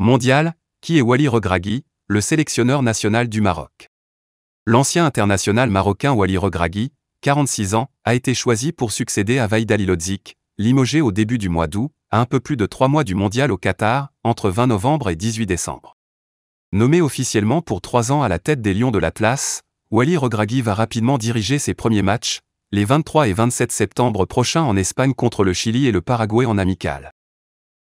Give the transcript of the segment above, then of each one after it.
Mondial, qui est Wally Regragui, le sélectionneur national du Maroc. L'ancien international marocain Wali Regragui, 46 ans, a été choisi pour succéder à Vaïd Alilodzic, limogé au début du mois d'août, à un peu plus de trois mois du mondial au Qatar, entre 20 novembre et 18 décembre. Nommé officiellement pour trois ans à la tête des Lions de l'Atlas, Wally Regragui va rapidement diriger ses premiers matchs, les 23 et 27 septembre prochains en Espagne contre le Chili et le Paraguay en amical.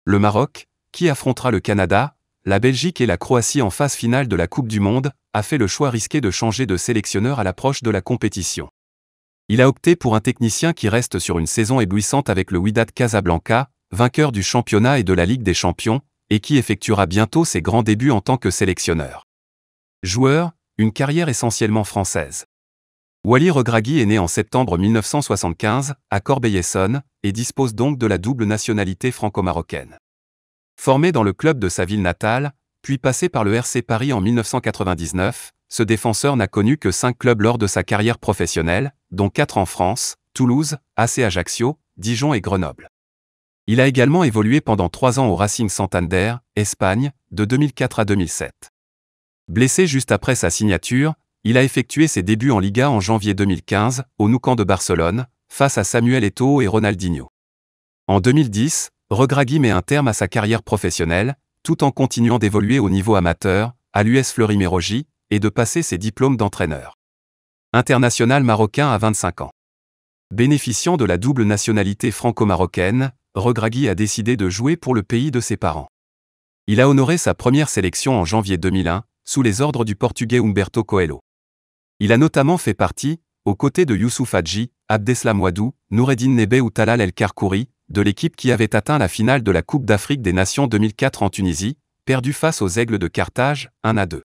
Le Maroc, qui affrontera le Canada, la Belgique et la Croatie en phase finale de la Coupe du Monde, a fait le choix risqué de changer de sélectionneur à l'approche de la compétition. Il a opté pour un technicien qui reste sur une saison éblouissante avec le Widat Casablanca, vainqueur du championnat et de la Ligue des champions, et qui effectuera bientôt ses grands débuts en tant que sélectionneur. Joueur, une carrière essentiellement française. Wally Regragui est né en septembre 1975 à Corbeil-Essonne et dispose donc de la double nationalité franco-marocaine. Formé dans le club de sa ville natale, puis passé par le RC Paris en 1999, ce défenseur n'a connu que 5 clubs lors de sa carrière professionnelle, dont 4 en France, Toulouse, AC Ajaccio, Dijon et Grenoble. Il a également évolué pendant 3 ans au Racing Santander, Espagne, de 2004 à 2007. Blessé juste après sa signature, il a effectué ses débuts en Liga en janvier 2015, au Nou de Barcelone, face à Samuel Eto'o et Ronaldinho. En 2010, Regragui met un terme à sa carrière professionnelle, tout en continuant d'évoluer au niveau amateur, à l'US fleury Mérogy, et de passer ses diplômes d'entraîneur. International marocain à 25 ans. Bénéficiant de la double nationalité franco-marocaine, Regragui a décidé de jouer pour le pays de ses parents. Il a honoré sa première sélection en janvier 2001, sous les ordres du portugais Humberto Coelho. Il a notamment fait partie, aux côtés de Youssouf Hadji, Abdeslam Wadou, Noureddin Nebe ou Talal El Karkouri, de l'équipe qui avait atteint la finale de la Coupe d'Afrique des Nations 2004 en Tunisie, perdue face aux Aigles de Carthage, 1 à 2.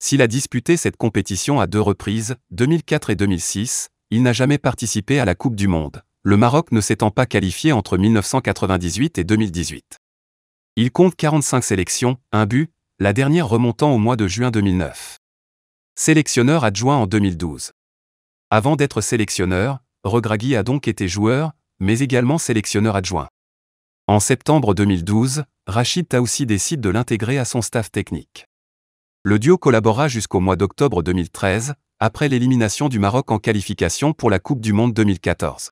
S'il a disputé cette compétition à deux reprises, 2004 et 2006, il n'a jamais participé à la Coupe du Monde, le Maroc ne s'étant pas qualifié entre 1998 et 2018. Il compte 45 sélections, un but, la dernière remontant au mois de juin 2009. Sélectionneur adjoint en 2012. Avant d'être sélectionneur, Regragui a donc été joueur, mais également sélectionneur adjoint. En septembre 2012, Rachid Taoussi décide de l'intégrer à son staff technique. Le duo collabora jusqu'au mois d'octobre 2013, après l'élimination du Maroc en qualification pour la Coupe du Monde 2014.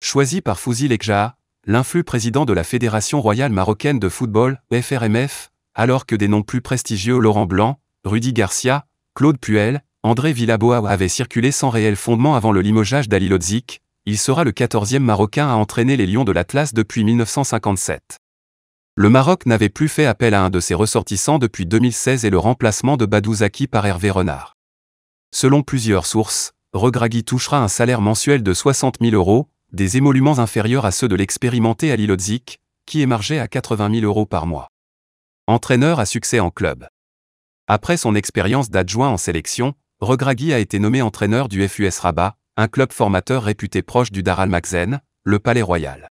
Choisi par Fouzi Lekja, l'influx président de la Fédération royale marocaine de football, FRMF, alors que des noms plus prestigieux Laurent Blanc, Rudy Garcia, Claude Puel, André Villaboa avaient circulé sans réel fondement avant le limogeage d'Ali Lodzik, il sera le 14e Marocain à entraîner les Lions de l'Atlas depuis 1957. Le Maroc n'avait plus fait appel à un de ses ressortissants depuis 2016 et le remplacement de Badouzaki par Hervé Renard. Selon plusieurs sources, Regragui touchera un salaire mensuel de 60 000 euros, des émoluments inférieurs à ceux de l'expérimenté Ali Lodzik, qui émargeait à 80 000 euros par mois. Entraîneur à succès en club. Après son expérience d'adjoint en sélection, Regragui a été nommé entraîneur du FUS Rabat, un club formateur réputé proche du Dar al-Makhzen, le Palais Royal.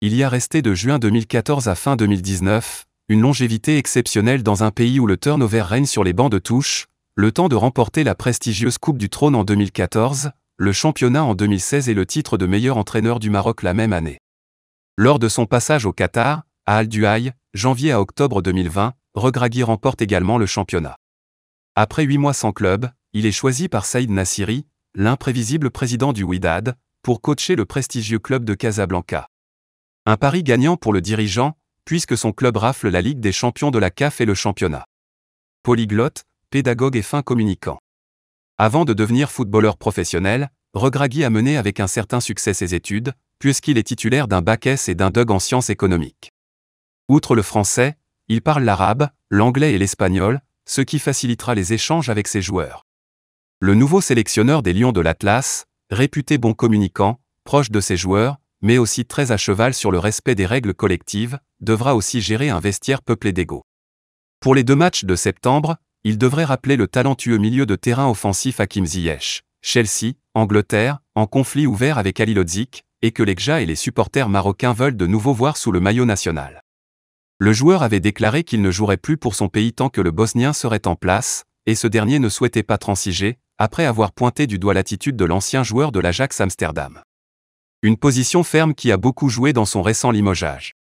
Il y a resté de juin 2014 à fin 2019, une longévité exceptionnelle dans un pays où le turnover règne sur les bancs de touche, le temps de remporter la prestigieuse Coupe du Trône en 2014, le championnat en 2016 et le titre de meilleur entraîneur du Maroc la même année. Lors de son passage au Qatar, à Al-Duhail, janvier à octobre 2020, Regragui remporte également le championnat. Après huit mois sans club, il est choisi par Saïd Nassiri, l'imprévisible président du Widad, pour coacher le prestigieux club de Casablanca. Un pari gagnant pour le dirigeant, puisque son club rafle la Ligue des champions de la CAF et le championnat. Polyglotte, pédagogue et fin communicant. Avant de devenir footballeur professionnel, Regragui a mené avec un certain succès ses études, puisqu'il est titulaire d'un bac S et d'un DUG en sciences économiques. Outre le français, il parle l'arabe, l'anglais et l'espagnol, ce qui facilitera les échanges avec ses joueurs. Le nouveau sélectionneur des Lions de l'Atlas, réputé bon communicant, proche de ses joueurs, mais aussi très à cheval sur le respect des règles collectives, devra aussi gérer un vestiaire peuplé d'égaux. Pour les deux matchs de septembre, il devrait rappeler le talentueux milieu de terrain offensif Hakim Ziyech, Chelsea, Angleterre, en conflit ouvert avec Ali et que les l'Ekja et les supporters marocains veulent de nouveau voir sous le maillot national. Le joueur avait déclaré qu'il ne jouerait plus pour son pays tant que le Bosnien serait en place, et ce dernier ne souhaitait pas transiger, après avoir pointé du doigt l'attitude de l'ancien joueur de l'Ajax Amsterdam. Une position ferme qui a beaucoup joué dans son récent limogeage.